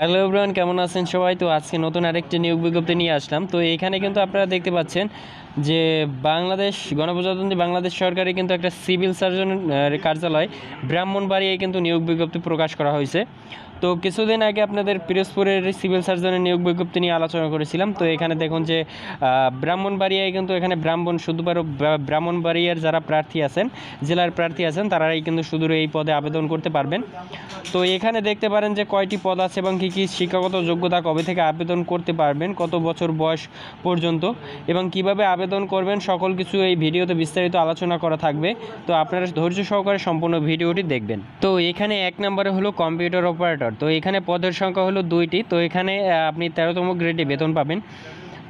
hello everyone কেমন আছেন সবাই তো আজকে নতুন আরেকটি নিয়োগ বিজ্ঞপ্তি নিয়ে আসলাম তো এখানে কিন্তু আপনারা দেখতে পাচ্ছেন যে বাংলাদেশ গণপ্রজাতন্ত্রী বাংলাদেশ সরকারে কিন্তু একটা সিভিল সার্জন কার্যালয় ব্রাহ্মণবাড়িয়ায় কিন্তু নিয়োগ বিজ্ঞপ্তি প্রকাশ করা হয়েছে তো কিছুদিন আগে আপনাদের পিরোজপুরের সিভিল সার্জনের নিয়োগ বিজ্ঞপ্তি নিয়ে আলোচনা করেছিলাম তো এখানে দেখুন যে ব্রাহ্মণবাড়িয়ায় কিন্তু এখানে ব্রাহ্মণ শুধুবার ব্রাহ্মণবাড়িয়ার যারা প্রার্থী আছেন জেলার প্রার্থী আছেন তারাই কিন্তু শুধু এই পদে আবেদন করতে পারবেন তো এখানে দেখতে পারেন যে কয়টি পদ আছে এবং কী কী শিক্ষাগত যোগ্যতা কবে থেকে আবেদন করতে পারবেন কত বছর বয়স পর্যন্ত এবং কিভাবে আবেদন করবেন সকল কিছু এই ভিডিওতে বিস্তারিত আলোচনা করা থাকবে তো আপনারা ধৈর্য সহকারে সম্পূর্ণ ভিডিওটি দেখবেন তো এখানে এক নম্বরে হলো কম্পিউটার অপারেটর তো এখানে পদের সংখ্যা হলো দুইটি তো এখানে আপনি তেরোতম গ্রেডে বেতন পাবেন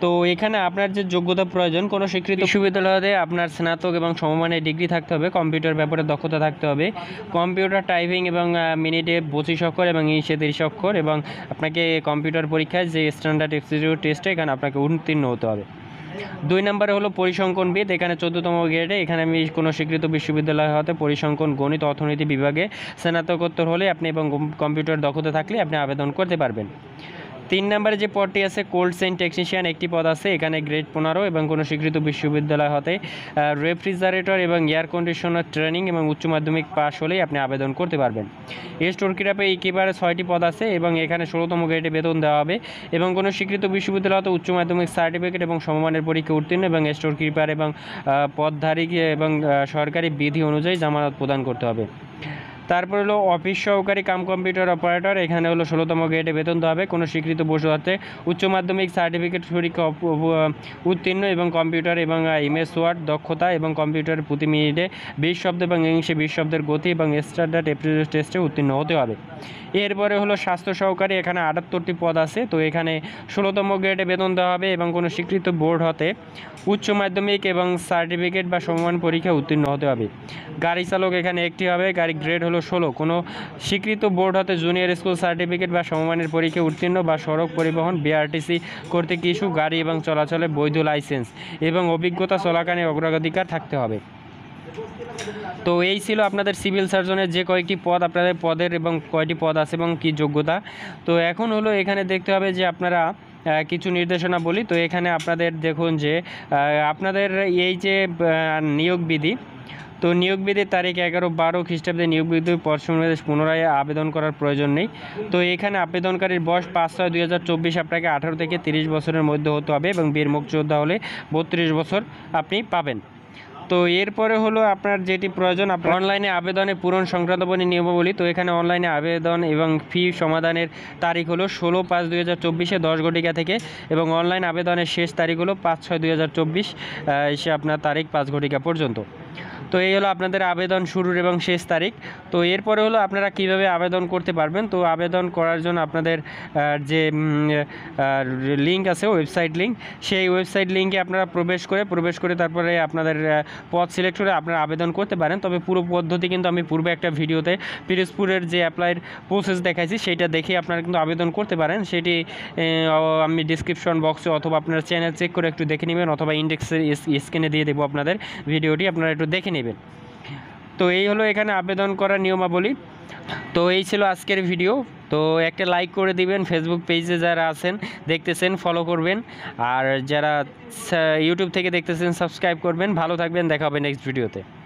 তো এখানে আপনার যে যোগ্যতা প্রয়োজন কোনো স্বীকৃত বিশ্ববিদ্যালয়তে আপনার স্নাতক এবং সমমানের ডিগ্রি থাকতে হবে কম্পিউটার ব্যাপারে দক্ষতা থাকতে হবে কম্পিউটার টাইপিং এবং মিনিটে পঁচিশ অক্ষর এবং ইংলিশে তিরিশ অক্ষর এবং আপনাকে কম্পিউটার পরীক্ষায় যে স্ট্যান্ডার্ড ইনস্টিটিউট টেস্টে এখানে আপনাকে উত্তীর্ণ হতে হবে দুই নম্বরে হলো পরিসংখ্যানবিদ এখানে চোদ্দতম গ্রেডে এখানে আমি কোনো স্বীকৃত বিশ্ববিদ্যালয় হতে পরিসংখ্যান গণিত অর্থনীতি বিভাগে স্নাতকোত্তর হলে আপনি এবং কম্পিউটার দক্ষতা থাকলে আপনি আবেদন করতে পারবেন তিন নম্বরে যে পদটি আছে কোল্ড চেন টেকনিশিয়ান একটি পদ আছে এখানে গ্রেড পনেরো এবং কোনো স্বীকৃত বিশ্ববিদ্যালয় হতে রেফ্রিজারেটর এবং এয়ার কন্ডিশনার ট্রেনিং এবং উচ্চ মাধ্যমিক পাশ হলেই আপনি আবেদন করতে পারবেন এই স্টোর ক্রীড়াপে এই কিপারে ছয়টি পদ আছে এবং এখানে ষোলোতম গ্রেডে বেতন দেওয়া হবে এবং কোনো স্বীকৃত বিশ্ববিদ্যালয় হতে উচ্চ মাধ্যমিক সার্টিফিকেট এবং সমমানের পরীক্ষা উত্তীর্ণ এবং স্টোর কিপার এবং পদধারী এবং সরকারি বিধি অনুযায়ী জামানত প্রদান করতে হবে তারপর হলো অফিস সহকারী কাম কম্পিউটার অপারেটর এখানে হলো ষোলোতম গ্রেডে বেতন দেওয়া হবে কোনো স্বীকৃত বসু আছে উচ্চ মাধ্যমিক সার্টিফিকেট পরীক্ষা উত্তীর্ণ এবং কম্পিউটার এবং ইমেজ ওয়ার্ড দক্ষতা এবং কম্পিউটার প্রতি মিনিটে বিশ শব্দ এবং ইংলিশে বিশ শব্দের গতি এবং স্ট্যান্ডার্ড অ্যাপ্টিটিউড টেস্টে উত্তীর্ণ হতে হবে এরপরে হলো স্বাস্থ্য সহকারী এখানে আটাত্তরটি পদ আছে তো এখানে ষোলোতম গ্রেডে বেতন দেওয়া হবে এবং কোনো স্বীকৃত বোর্ড হতে উচ্চ মাধ্যমিক এবং সার্টিফিকেট বা সমমান পরীক্ষা উত্তীর্ণ হতে হবে গাড়ি চালক এখানে একটি হবে গাড়ি গ্রেড হলো হলো ষোলো কোনো স্বীকৃত বোর্ড হতে জুনিয়র স্কুল সার্টিফিকেট বা সমমানের পরীক্ষা উত্তীর্ণ বা সড়ক পরিবহন বিআরটিসি কর্তৃক কিছু গাড়ি এবং চলাচলে বৈধ লাইসেন্স এবং অভিজ্ঞতা চলাকালীন অগ্রাধিকার থাকতে হবে তো এই ছিল আপনাদের সিভিল সার্জনের যে কয়েকটি পদ আপনাদের পদের এবং কয়টি পদ আছে এবং কি যোগ্যতা তো এখন হলো এখানে দেখতে হবে যে আপনারা কিছু নির্দেশনা বলি তো এখানে আপনাদের দেখুন যে আপনাদের এই যে নিয়োগ বিধি তো নিয়োগ বিধির তারিখ এগারো বারো খ্রিস্টাব্দে নিয়োগ বিধির পশ্চিমবঙ্গে পুনরায় আবেদন করার প্রয়োজন নেই তো এখানে আবেদনকারীর বয়স পাঁচ ছয় দুই হাজার চব্বিশ আপনাকে আঠারো থেকে তিরিশ বছরের মধ্যে হতে হবে এবং বীর মুক্তিযোদ্ধা হলে বত্রিশ বছর আপনি পাবেন তো এরপরে হলো আপনার যেটি প্রয়োজন আপনার অনলাইনে আবেদনে পূরণ সংক্রান্ত নিয়মাবলী তো এখানে অনলাইনে আবেদন এবং ফি সমাধানের তারিখ হলো ষোলো পাঁচ দুই হাজার চব্বিশে দশ ঘটিকা থেকে এবং অনলাইন আবেদনের শেষ তারিখ হলো পাঁচ ছয় দুই হাজার চব্বিশ এসে আপনার তারিখ পাঁচ ঘটিকা পর্যন্ত তো এই হলো আপনাদের আবেদন শুরুর এবং শেষ তারিখ তো এরপরে হলো আপনারা কিভাবে আবেদন করতে পারবেন তো আবেদন করার জন্য আপনাদের যে লিঙ্ক আছে ওয়েবসাইট লিঙ্ক সেই ওয়েবসাইট লিঙ্কে আপনারা প্রবেশ করে প্রবেশ করে তারপরে আপনাদের পথ সিলেক্ট করে আপনারা আবেদন করতে পারেন তবে পুরো পদ্ধতি কিন্তু আমি পূর্বে একটা ভিডিওতে পিরোজপুরের যে অ্যাপ্লাইয়ের প্রসেস দেখাইছি সেটা দেখে আপনারা কিন্তু আবেদন করতে পারেন সেটি আমি ডিসক্রিপশন বক্সে অথবা আপনার চ্যানেল চেক করে একটু দেখে নেবেন অথবা ইন্ডেক্সের স্ক্রিনে দিয়ে দেবো আপনাদের ভিডিওটি আপনারা একটু দেখে নেবেন তো এই হলো এখানে আবেদন করার নিয়মাবলী তো এই ছিল আজকের ভিডিও তো একটা লাইক করে দিবেন ফেসবুক পেজে যারা আছেন দেখতেছেন ফলো করবেন আর যারা ইউটিউব থেকে দেখতেছেন সাবস্ক্রাইব করবেন ভালো থাকবেন দেখা হবে নেক্সট ভিডিওতে